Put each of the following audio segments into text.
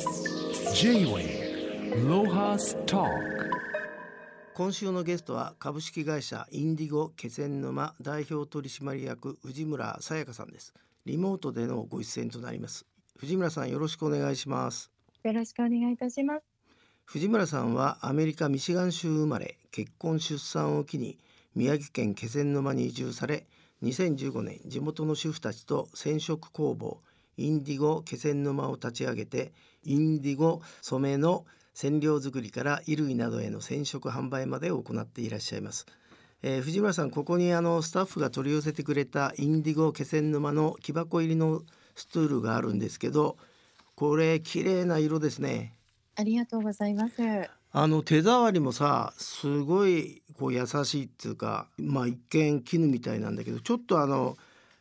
今週のゲストは株式会社インディゴ気仙沼代表取締役藤村さやかさんですリモートでのご出演となります藤村さんよろしくお願いしますよろしくお願いいたします藤村さんはアメリカミシガン州生まれ結婚出産を機に宮城県気仙沼に移住され2015年地元の主婦たちと染色工房インディゴ気仙沼を立ち上げてインディゴ染めの染料作りから衣類などへの染色販売までを行っていらっしゃいます。えー、藤村さんここにあのスタッフが取り寄せてくれたインディゴ気仙沼の木箱入りのストールがあるんですけどこれ綺麗な色ですねありがとうございますあの手触りもさすごいこう優しいっていうかまあ一見絹みたいなんだけどちょっとあの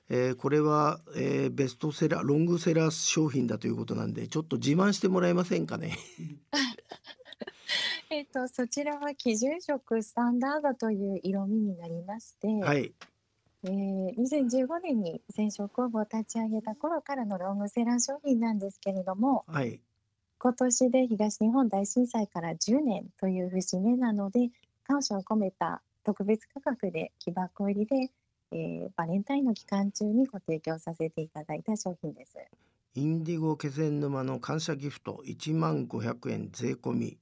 えー、これは、えー、ベストセラーロングセラー商品だということなんでちょっと自慢してもらえませんかね。えっとそちらは基準色スタンダードという色味になりまして、はい、えー、2015年に染色工房を立ち上げた頃からのロングセラー商品なんですけれども、はい、今年で東日本大震災から10年という節目なので感謝を込めた特別価格で木箱入りでえー、バレンタインの期間中にご提供させていただいた商品です。インディゴ気仙沼の感謝ギフト1万500円税込み、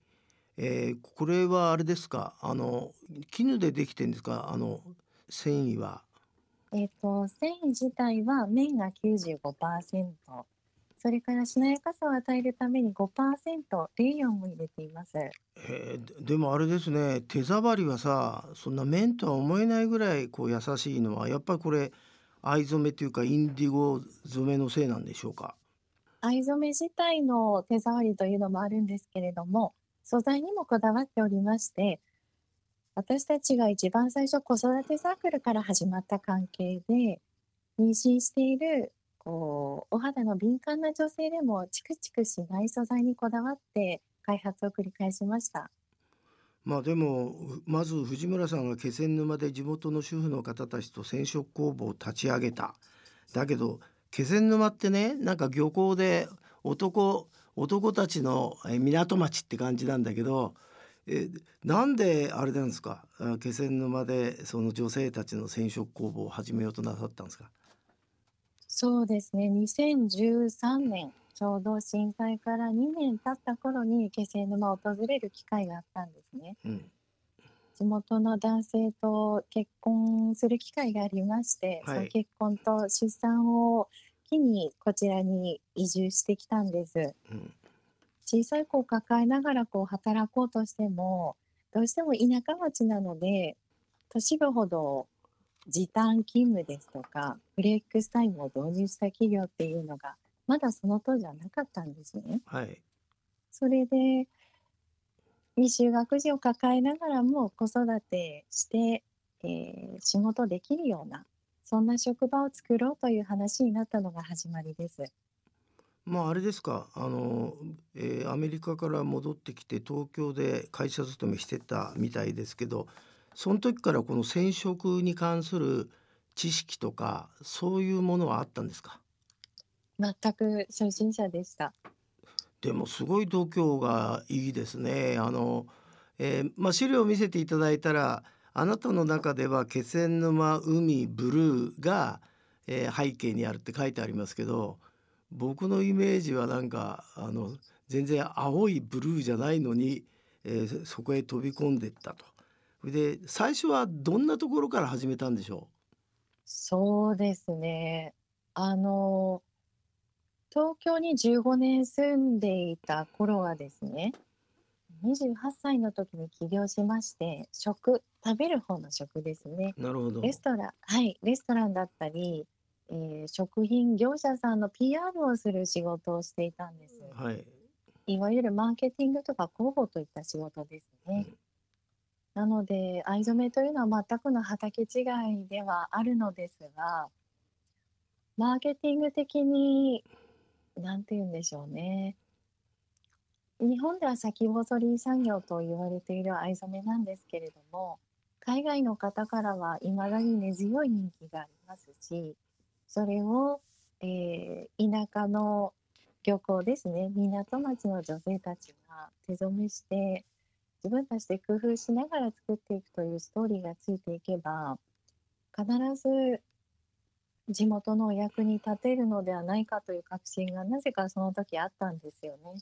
えー、これはあれですかあの絹でできてるんですかあの繊維は。えーと、繊維自体は綿が95%それからしなやかさを与えるために5%レイヨンを入れています。えー、でもあれですね手触りはさそんな綿とは思えないぐらいこう優しいのはやっぱりこれ藍染めというかインディゴ染めのせいなんでしょうか藍染め自体の手触りというのもあるんですけれども素材にもこだわっておりまして私たちが一番最初子育てサークルから始まった関係で妊娠しているこうお肌の敏感な女性でもチクチクしない素材にこだわって開発を繰り返しました。まあでもまず藤村さんが気仙沼で地元の主婦の方たちと染色工房を立ち上げただけど気仙沼ってねなんか漁港で男男たちの港町って感じなんだけどえなんであれなんですか気仙沼でその女性たちの染色工房を始めようとなさったんですかそうですね。2013年、ちょうど震災から2年経った頃に気仙沼を訪れる機会があったんですね。うん、地元の男性と結婚する機会がありまして、はい、その結婚と出産を機にこちらに移住してきたんです。うん、小さい子を抱えながらこう働こうとしても、どうしても田舎町なので、都市部ほど時短勤務ですとかフレックスタイムを導入した企業っていうのがまだその当時はなかったんですね。はい、それで未就学児を抱えながらも子育てして、えー、仕事できるようなそんな職場を作ろうという話になったのが始まりです。まああれですかあの、えー、アメリカから戻ってきて東京で会社勤めしてたみたいですけどその時からこの染色に関する知識とかそういうものはあったんですか全く初心者でしたでもすごい度胸がいいですねあの、えー、まあ、資料を見せていただいたらあなたの中では気仙沼海ブルーが、えー、背景にあるって書いてありますけど僕のイメージはなんかあの全然青いブルーじゃないのに、えー、そこへ飛び込んでったとで最初はどんなところから始めたんでしょうそうですね。あの東京に15年住んでいた頃はですね28歳の時に起業しまして食食べる方の食ですねなるほどレストランはいレストランだったり、えー、食品業者さんの PR をする仕事をしていたんです、はい、いわゆるマーケティングとか広報といった仕事ですね、うんなので藍染めというのは全くの畑違いではあるのですがマーケティング的に何て言うんでしょうね日本では先細り産業と言われている藍染めなんですけれども海外の方からはいまだに根強い人気がありますしそれを、えー、田舎の漁港ですね港町の女性たちが手染めして自分たちで工夫しながら作っていくというストーリーがついていけば必ず地元のお役に立てるのではないかという確信がなぜかその時あったんですよね。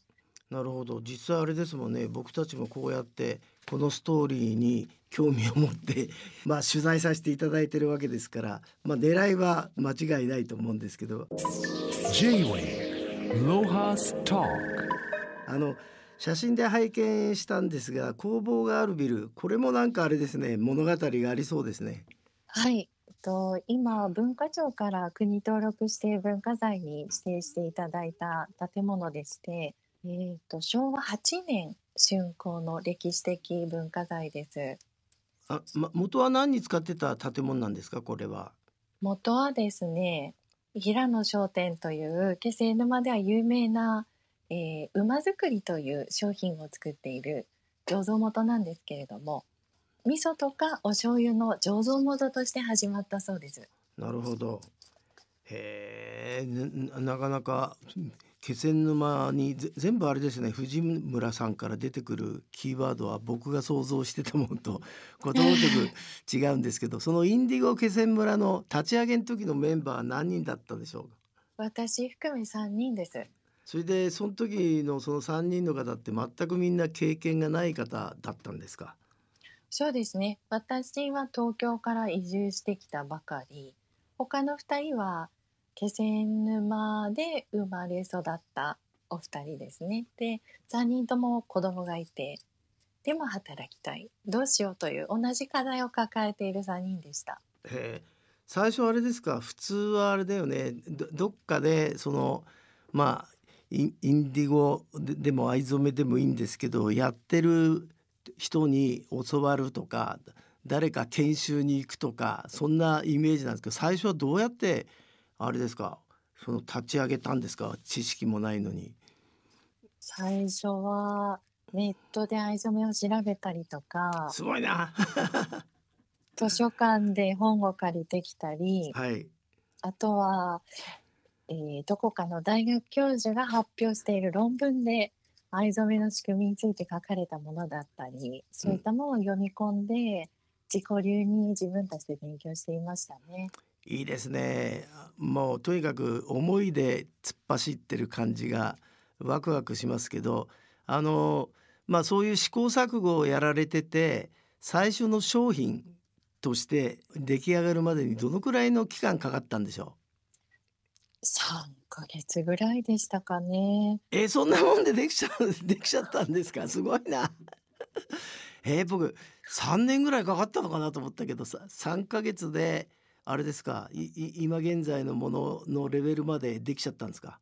なるほど実はあれですもんね僕たちもこうやってこのストーリーに興味を持って まあ取材させていただいてるわけですから、まあ、狙いは間違いないと思うんですけど。あの写真で拝見したんですが工房があるビルこれもなんかあれですね物語がありそうですねはいえっと今文化庁から国登録して文化財に指定していただいた建物でして、えーと、と昭和8年竣工の歴史的文化財です。あ、ま、元は何に使ってた建物なんですかこれは。元はですね平野商店という気仙沼では有名なえー、馬作りという商品を作っている醸造元なんですけれども味噌とかお醤油の醸造元として始まったそうですなるほどへえ、なかなか気仙沼に全部あれですね藤村さんから出てくるキーワードは僕が想像してたものと ことごとく違うんですけどそのインディゴ気仙村の立ち上げの時のメンバーは何人だったでしょうか私含め3人ですそれでその時のその3人の方って全くみんな経験がない方だったんですかそうですね私は東京から移住してきたばかり他の2人は気仙沼で生まれ育ったお二人ですねで3人とも子供がいてでも働きたいどうしようという同じ課題を抱えている3人でした。へ最初あれですか普通はあれだよねどっかでそのまあインディゴでも藍染めでもいいんですけどやってる人に教わるとか誰か研修に行くとかそんなイメージなんですけど最初はどうやってあれですかその立ち上げたんですか知識もないのに。最初はネットで藍染めを調べたりとかすごいな 図書館で本を借りてきたり、はい、あとはえー、どこかの大学教授が発表している論文で藍染めの仕組みについて書かれたものだったりそういったものを読み込んで、自己流に自分たちで勉強していましたね。いいですねもうとにかく思いで突っ走ってる感じがワクワクしますけどあのまあそういう試行錯誤をやられてて最初の商品として出来上がるまでにどのくらいの期間かかったんでしょう3か月ぐらいでしたかね。えー、そんなもんでできちゃ できちゃったんですか。すごいな。えー、僕3年ぐらいかかったのかなと思ったけどさ、3か月であれですか。い今現在のもののレベルまでできちゃったんですか。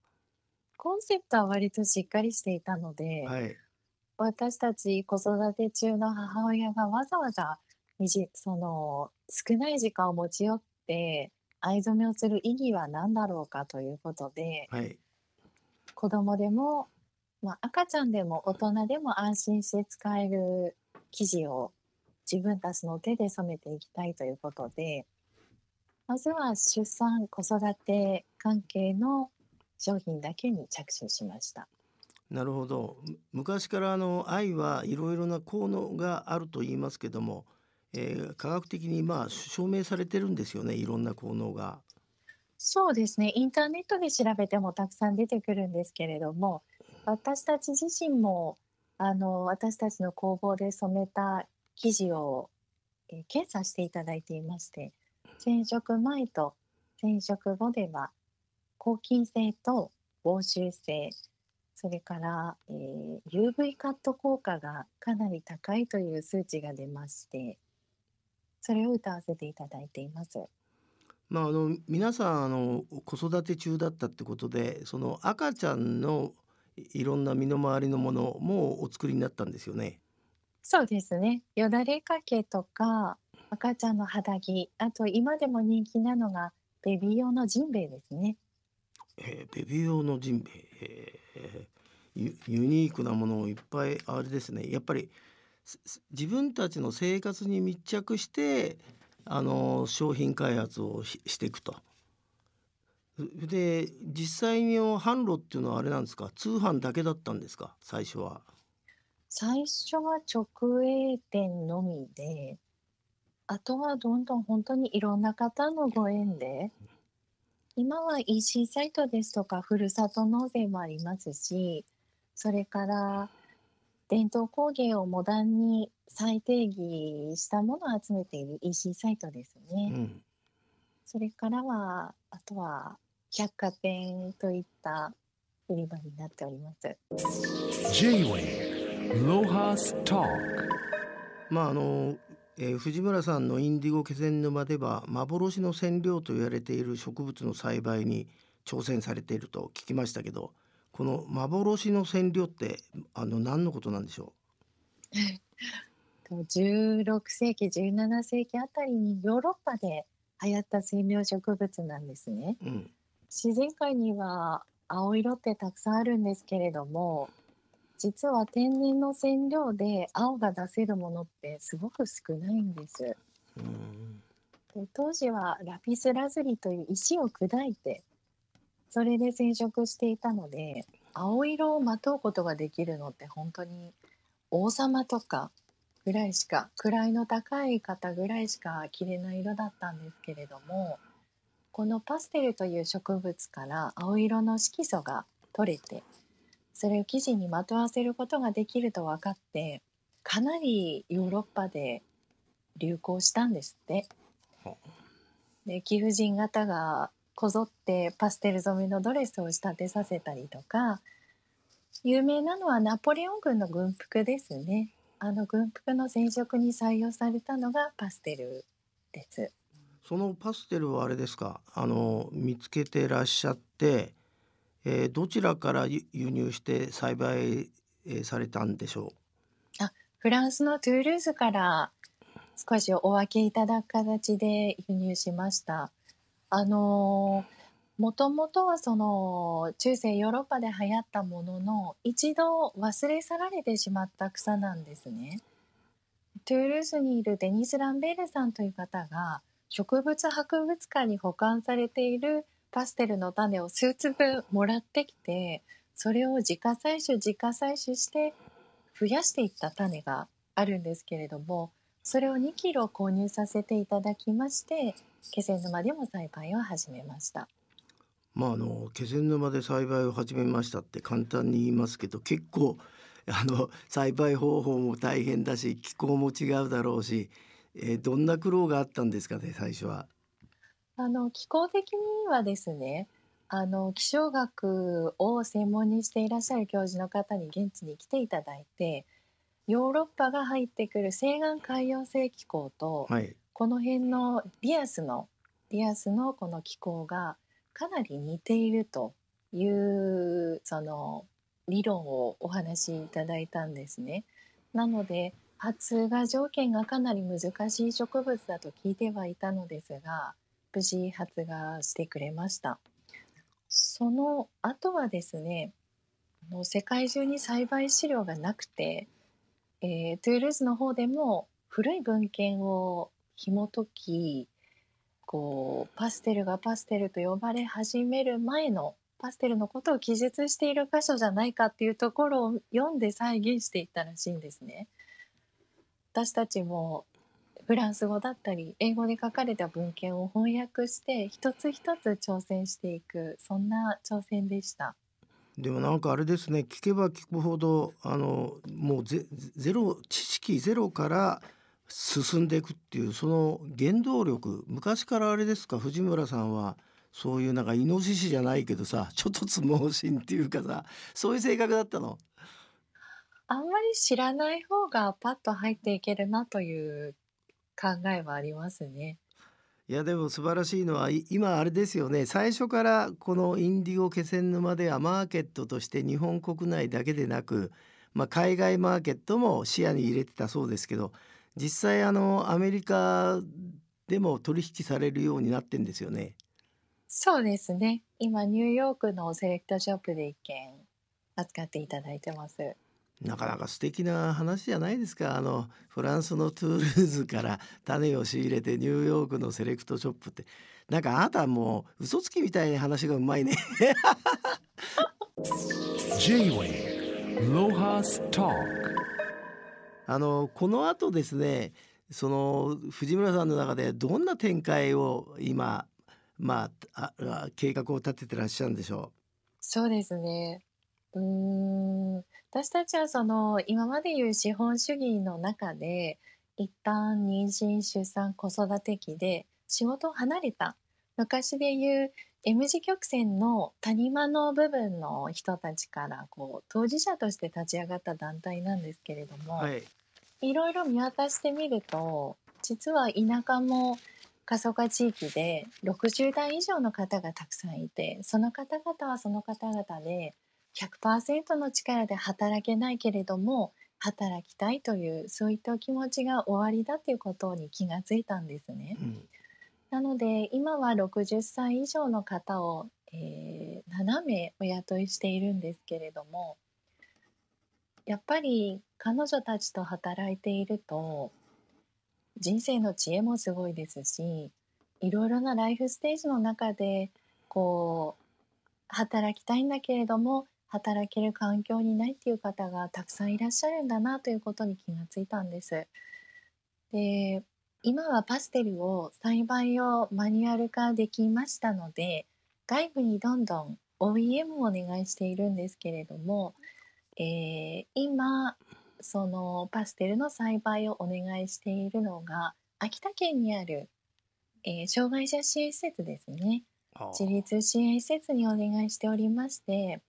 コンセプトは割としっかりしていたので、はい、私たち子育て中の母親がわざわざその少ない時間を持ち寄って藍染めをする意義は何だろうかということで、はい、子供でも、まあ、赤ちゃんでも大人でも安心して使える生地を自分たちの手で染めていきたいということでまずは出産子育て関係の商品だけに着手しました。なるほど昔からあの藍はいろいろな効能があると言いますけどもえー、科学的にまあ証明されてるんですよねいろんな効能が。そうですねインターネットで調べてもたくさん出てくるんですけれども私たち自身もあの私たちの工房で染めた生地を、えー、検査していただいていまして染色前と染色後では抗菌性と防臭性それから、えー、UV カット効果がかなり高いという数値が出まして。それを歌わせていただいています。まあ、あの皆さんあの子育て中だったってことでその赤ちゃんのいろんな身の回りのものもお作りになったんですよね。そうですねよだれかけとか赤ちゃんの肌着あと今でも人気なのがベビー用のジンベエですね。えー、ベビー用のジンベエ、えーユニークなものをいっぱいあれですねやっぱり自分たちの生活に密着してあの商品開発をしていくと。で実際に販路っていうのはあれなんですか通販だけだったんですか最初は。最初は直営店のみであとはどんどん本当にいろんな方のご縁で今は EC サイトですとかふるさと納税もありますしそれから伝統工芸をモダンに再定義したものを集めている EC サイトですね。うん、それからはあとは百貨店といった売り場になっております。まああのえー、藤村さんのインディゴ気仙沼では幻の染料と言われている植物の栽培に挑戦されていると聞きましたけどこの幻の占領ってあの何のことなんでしょう16 世紀17世紀あたりにヨーロッパで流行った水苗植物なんですね、うん、自然界には青色ってたくさんあるんですけれども実は天然の染料で青が出せるものってすごく少ないんです。で当時はラピスラズリという石を砕いてそれで染色していたので青色をまとうことができるのって本当に王様とかぐらいしか位の高い方ぐらいしか着れない色だったんですけれどもこのパステルという植物から青色の色素が取れてそれを生地にまとわせることができると分かってかなりヨーロッパで流行したんですって。で貴婦人方がこぞってパステル染めのドレスを仕立てさせたりとか有名なのはナポレオン軍の軍服ですねあの軍服の染色に採用されたのがパステルですそのパステルはあれですかあの見つけてらっしゃって、えー、どちらから輸入して栽培、えー、されたんでしょうあフランスのトゥールーズから少しお分けいただく形で輸入しました。あのもともとはその中世ヨーロッパで流行ったものの一度忘れ去られてしまった草なんですね。トゥールーズにいるデニス・ランベールさんという方が植物博物館に保管されているパステルの種を数粒もらってきてそれを自家採取自家採取して増やしていった種があるんですけれどもそれを2キロ購入させていただきまして気仙沼でも栽培を始めました。まあ、あの気仙沼で栽培を始めましたって簡単に言いますけど結構あの栽培方法も大変だし気候も違うだろうし、えー、どんな苦労があったんですかね最初は。あの気候的にはですねあの気象学を専門にしていらっしゃる教授の方に現地に来ていただいてヨーロッパが入ってくる西岸海洋性気候と、はい、この辺のリアスのリアスのこの気候がかなり似ているというその理論をお話しいただいたんですね。なので発芽条件がかなり難しい植物だと聞いてはいたのですが無事発芽してくれましたその後はですね世界中に栽培資料がなくて、えー、トゥールーズの方でも古い文献を紐解きこうパステルがパステルと呼ばれ始める前のパステルのことを記述している箇所じゃないかっていうところを読んで再現していったらしいんですね。私たちもフランス語だったり英語で書かれた文献を翻訳して一つ一つ挑戦していくそんな挑戦でした。でもなんかあれですね聞けば聞くほどあのもうゼロ知識ゼロから進んでいくっていうその原動力昔からあれですか藤村さんはそういうなんかイノシシじゃないけどさちょっとつ盲信っていうかさそういう性格だったのあんまり知らない方がパッと入っていけるなという考えはありますね。いやでも素晴らしいのは今あれですよね最初からこのインディゴ気仙沼ではマーケットとして日本国内だけでなく、まあ、海外マーケットも視野に入れてたそうですけど実際あのアメリカでも取引されるようになってんですよね。そうですね。今ニューヨークのセレクトショップで一件扱っていただいてます。なかなか素敵な話じゃないですかあのフランスのトゥールーズから種を仕入れてニューヨークのセレクトショップってなんかあなたもう嘘つきみたいな話がうまいね J-Way ロハスターあのこの後ですねその藤村さんの中でどんな展開を今、まあ、あ計画を立ててらっしゃるんでしょうそうですねうん私たちはその今までいう資本主義の中で一旦妊娠出産子育て期で仕事を離れた昔でいう M 字曲線の谷間の部分の人たちからこう当事者として立ち上がった団体なんですけれども、はい、いろいろ見渡してみると実は田舎も過疎化地域で60代以上の方がたくさんいてその方々はその方々で100%の力で働けないけれども働きたいというそういった気持ちが終わりだということに気がついたんですね。うん、なので今は60歳以上の方を、えー、7名お雇いしているんですけれどもやっぱり彼女たちと働いていると人生の知恵もすごいですしいろいろなライフステージの中でこう働きたいんだけれども働ける環境にないっていう方がたくさんいらっしゃるんだなということに気がついたんです。で今はパステルを栽培をマニュアル化できましたので外部にどんどん OEM をお願いしているんですけれどもえー、今そのパステルの栽培をお願いしているのが秋田県にある、えー、障害者支援施設ですね自立支援施設にお願いしておりまして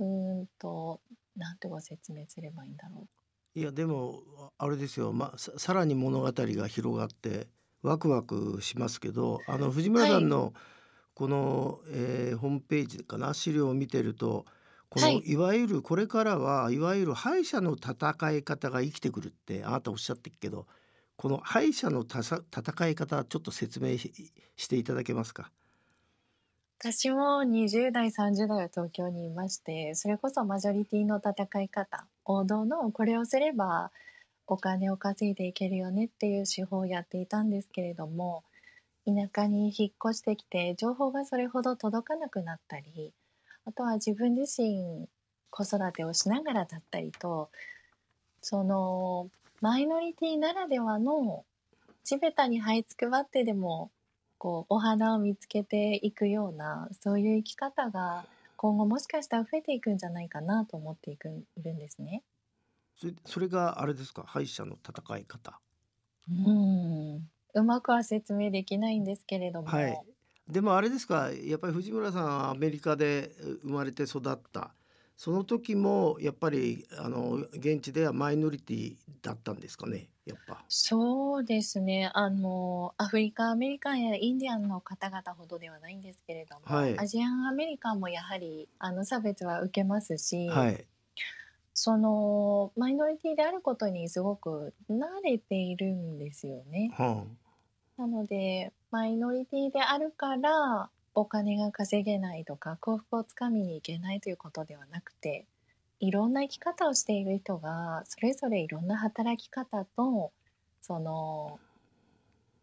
うんと何てご説明すればいいんだろういやでもあれですよ、まあ、さらに物語が広がってワクワクしますけどあの藤村さんのこの、はい、えー、ホームページかな資料を見てると「このいわゆるこれからはいわゆる敗者の戦い方が生きてくるってあなたおっしゃってるけどこの敗者のたさ戦い方ちょっと説明していただけますか私も20代30代は東京にいましてそれこそマジョリティの戦い方王道のこれをすればお金を稼いでいけるよねっていう手法をやっていたんですけれども田舎に引っ越してきて情報がそれほど届かなくなったりあとは自分自身子育てをしながらだったりとそのマイノリティならではの地べたに這いつくばってでもこうお花を見つけていくようなそういう生き方が今後もしかしたら増えていくんじゃないかなと思っていくいるんですね。それそれがあれですか敗者の戦い方。うん、うまくは説明できないんですけれども、はい、でもあれですかやっぱり藤村さんはアメリカで生まれて育ったその時もやっぱりあの現地ではマイノリティだったんですかねやっぱ。そうですねあのアフリカアメリカンやインディアンの方々ほどではないんですけれども、はい、アジアンアメリカンもやはりあの差別は受けますし。はいそのマイノリティであることにすごく慣れているんですよね。はあ、なのでマイノリティであるからお金が稼げないとか幸福をつかみに行けないということではなくていろんな生き方をしている人がそれぞれいろんな働き方とその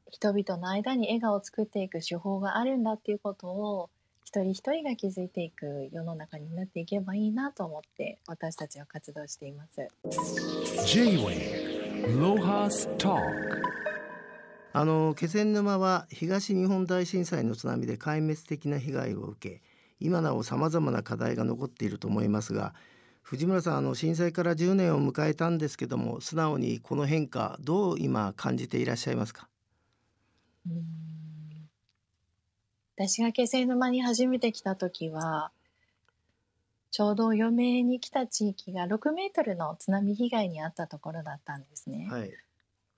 人々の間に笑顔を作っていく手法があるんだっていうことを一人一人が気づいていく世の中になっていけばいいなと思って私たちは活動しています。ロハスタあの気仙沼は東日本大震災の津波で壊滅的な被害を受け今なおさまざまな課題が残っていると思いますが藤村さんあの震災から10年を迎えたんですけども素直にこの変化どう今感じていらっしゃいますか私が気仙沼に初めて来た時はちょうど余命に来た地域が6メートルの津波被害に遭ったところだったんですね。はい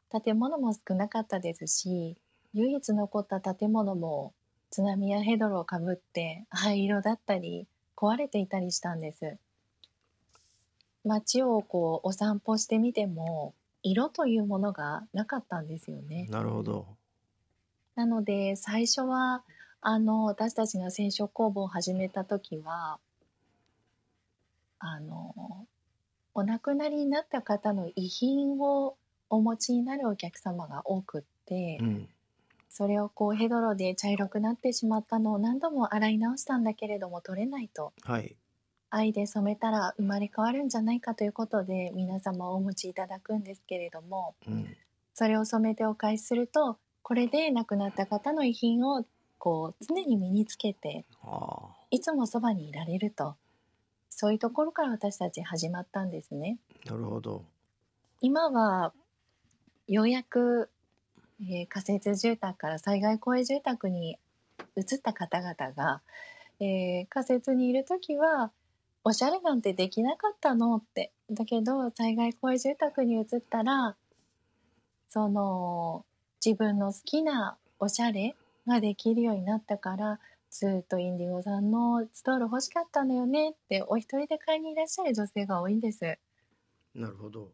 建物も少なかったですし唯一残った建物も津波やヘドロをかぶって灰色だったり壊れていたりしたんです街をこうお散歩してみても色というものがなかったんですよねなるほどなので最初はあの私たちが染色工房を始めた時はあのお亡くなりになった方の遺品をお持ちになるお客様が多くって、うん、それをこうヘドロで茶色くなってしまったのを何度も洗い直したんだけれども取れないと、はい、藍で染めたら生まれ変わるんじゃないかということで皆様お持ちいただくんですけれども、うん、それを染めてお返しするとこれで亡くなった方の遺品をこう常に身につけていつもそばにいられるとそういうところから私たち始まったんですね。なるほど今はようやく、えー、仮設住宅から災害公営住宅に移った方々が、えー、仮設にいる時はおしゃれなんてできなかったのってだけど災害公営住宅に移ったらその自分の好きなおしゃれができるようになったからずっとインディゴさんのストール欲しかったのよねってお一人で買いにいらっしゃる女性が多いんです。なるほど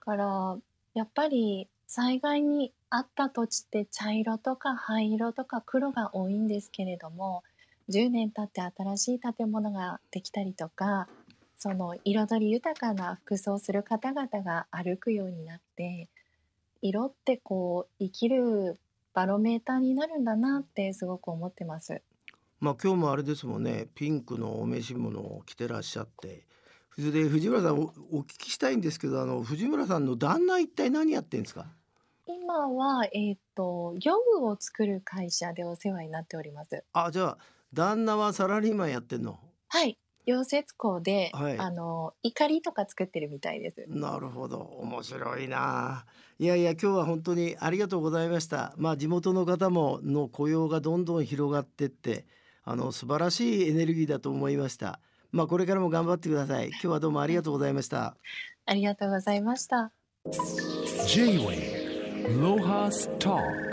からやっぱり災害にあった土地って茶色とか灰色とか黒が多いんですけれども10年経って新しい建物ができたりとかその彩り豊かな服装をする方々が歩くようになって色ってこう生きるバロメーターになるんだなってすごく思ってます。まあ今日もあれですもんねピンクのお召し物を着てらっしゃってそれで藤村さんお聞きしたいんですけどあの藤村さんの旦那一体何やってんですか今は、えっ、ー、と、業務を作る会社でお世話になっております。あ、じゃあ、旦那はサラリーマンやってんの。はい。溶接工で、はい、あの怒りとか作ってるみたいです。なるほど、面白いな。いやいや、今日は本当にありがとうございました。まあ、地元の方もの雇用がどんどん広がってって、あの素晴らしいエネルギーだと思いました。まあ、これからも頑張ってください。今日はどうもありがとうございました。ありがとうございました。J-Way Loha's Talk.